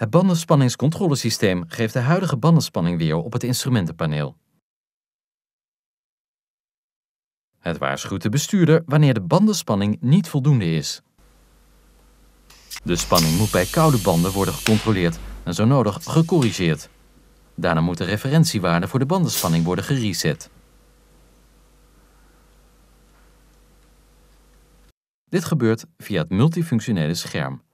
Het bandenspanningscontrolesysteem geeft de huidige bandenspanning weer op het instrumentenpaneel. Het waarschuwt de bestuurder wanneer de bandenspanning niet voldoende is. De spanning moet bij koude banden worden gecontroleerd en zo nodig gecorrigeerd. Daarna moet de referentiewaarde voor de bandenspanning worden gereset. Dit gebeurt via het multifunctionele scherm.